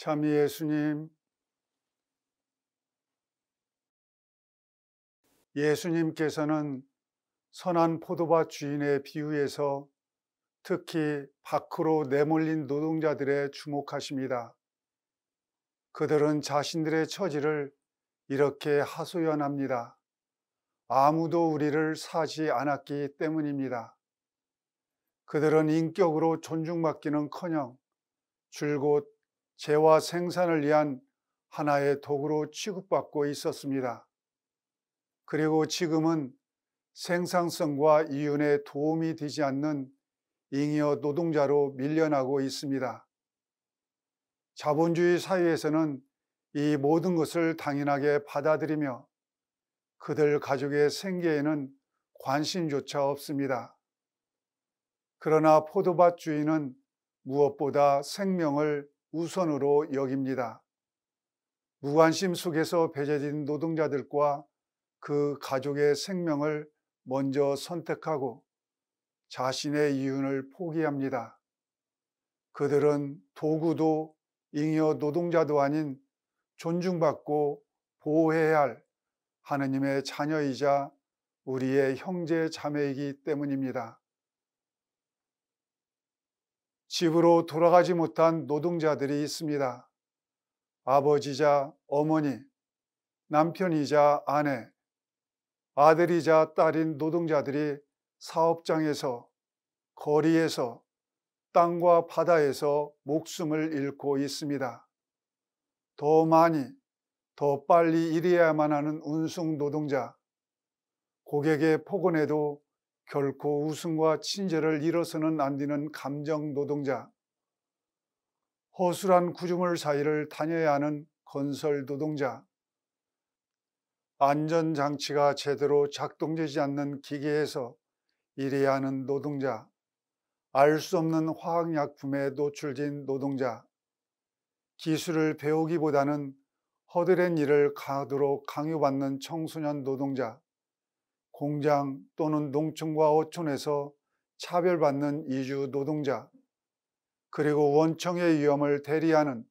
참 예수님, 예수님께서는 선한 포도밭 주인의 비유에서 특히 밖으로 내몰린 노동자들의 주목하십니다. 그들은 자신들의 처지를 이렇게 하소연합니다. 아무도 우리를 사지 않았기 때문입니다. 그들은 인격으로 존중받기는 커녕 줄곧 재화 생산을 위한 하나의 도구로 취급받고 있었습니다. 그리고 지금은 생산성과 이윤에 도움이 되지 않는 잉여 노동자로 밀려나고 있습니다. 자본주의 사회에서는 이 모든 것을 당연하게 받아들이며 그들 가족의 생계에는 관심조차 없습니다. 그러나 포도밭 주인은 무엇보다 생명을 우선으로 여깁니다. 무관심 속에서 배제된 노동자들과 그 가족의 생명을 먼저 선택하고 자신의 이윤을 포기합니다. 그들은 도구도 잉여 노동자도 아닌 존중받고 보호해야 할 하느님의 자녀이자 우리의 형제 자매이기 때문입니다. 집으로 돌아가지 못한 노동자들이 있습니다. 아버지자 어머니, 남편이자 아내, 아들이자 딸인 노동자들이 사업장에서, 거리에서, 땅과 바다에서 목숨을 잃고 있습니다. 더 많이, 더 빨리 일해야만 하는 운송 노동자, 고객의 폭언에도 결코 우승과 친절을 잃어서는 안 되는 감정 노동자, 허술한 구조물 사이를 다녀야 하는 건설 노동자, 안전장치가 제대로 작동되지 않는 기계에서 일해야 하는 노동자, 알 수 없는 화학약품에 노출된 노동자, 기술을 배우기보다는 허드렛 일을 가도록 강요받는 청소년 노동자, 공장 또는 농촌과 어촌에서 차별받는 이주 노동자, 그리고 원청의 위험을 대리하는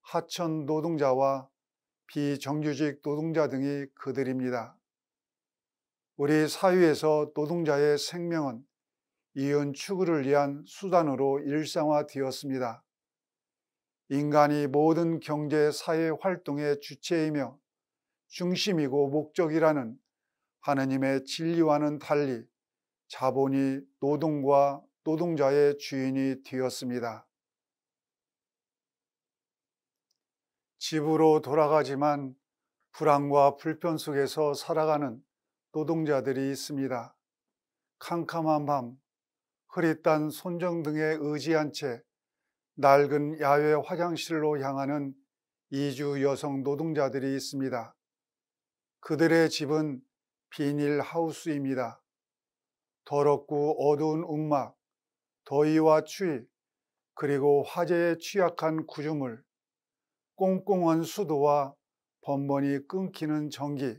하천 노동자와 비정규직 노동자 등이 그들입니다. 우리 사회에서 노동자의 생명은 이윤 추구를 위한 수단으로 일상화되었습니다. 인간이 모든 경제 사회 활동의 주체이며 중심이고 목적이라는 하느님의 진리와는 달리 자본이 노동과 노동자의 주인이 되었습니다. 집으로 돌아가지만 불안과 불편 속에서 살아가는 노동자들이 있습니다. 캄캄한 밤, 흐릿한 손정 등에 의지한 채 낡은 야외 화장실로 향하는 이주 여성 노동자들이 있습니다. 그들의 집은 비닐하우스입니다. 더럽고 어두운 움막, 더위와 추위, 그리고 화재에 취약한 구조물, 꽁꽁한 수도와 번번이 끊기는 전기.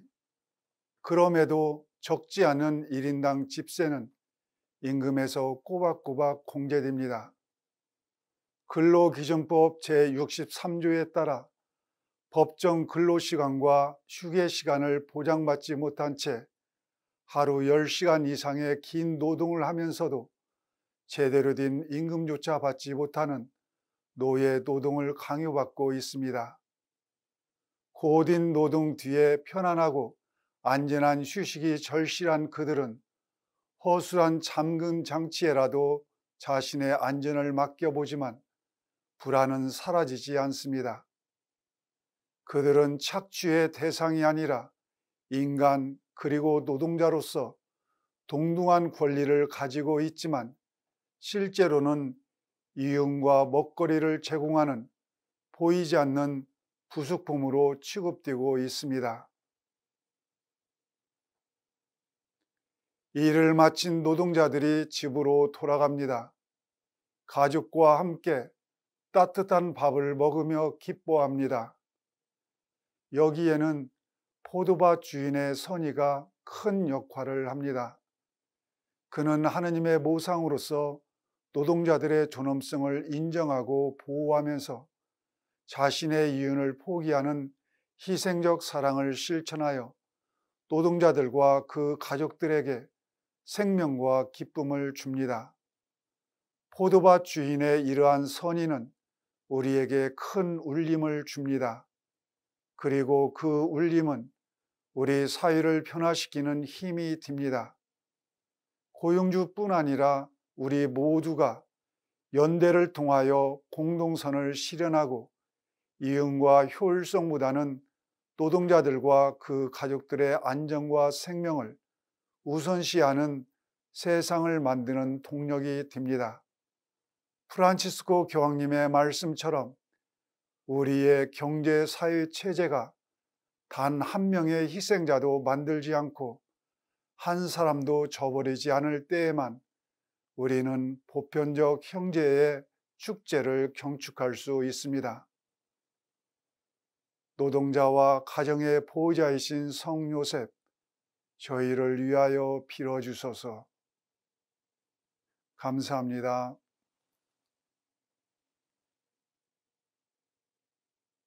그럼에도 적지 않은 1인당 집세는 임금에서 꼬박꼬박 공제됩니다. 근로기준법 제63조에 따라 법정 근로시간과 휴게시간을 보장받지 못한 채 하루 10시간 이상의 긴 노동을 하면서도 제대로 된 임금조차 받지 못하는 노예 노동을 강요받고 있습니다. 고딘 노동 뒤에 편안하고 안전한 휴식이 절실한 그들은 허술한 잠금 장치에라도 자신의 안전을 맡겨보지만 불안은 사라지지 않습니다. 그들은 착취의 대상이 아니라 인간 그리고 노동자로서 동등한 권리를 가지고 있지만 실제로는 이윤과 먹거리를 제공하는 보이지 않는 부속품으로 취급되고 있습니다. 일을 마친 노동자들이 집으로 돌아갑니다. 가족과 함께 따뜻한 밥을 먹으며 기뻐합니다. 여기에는 포도밭 주인의 선의가 큰 역할을 합니다. 그는 하느님의 모상으로서 노동자들의 존엄성을 인정하고 보호하면서 자신의 이윤을 포기하는 희생적 사랑을 실천하여 노동자들과 그 가족들에게 생명과 기쁨을 줍니다. 포도밭 주인의 이러한 선의는 우리에게 큰 울림을 줍니다. 그리고 그 울림은 우리 사회를 변화시키는 힘이 듭니다. 고용주뿐 아니라 우리 모두가 연대를 통하여 공동선을 실현하고 이응과 효율성보다는 노동자들과 그 가족들의 안전과 생명을 우선시하는 세상을 만드는 동력이 됩니다. 프란치스코 교황님의 말씀처럼 우리의 경제 사회 체제가 단 한 명의 희생자도 만들지 않고 한 사람도 저버리지 않을 때에만 우리는 보편적 형제의 축제를 경축할 수 있습니다. 노동자와 가정의 보호자이신 성 요셉, 저희를 위하여 빌어주소서. 감사합니다.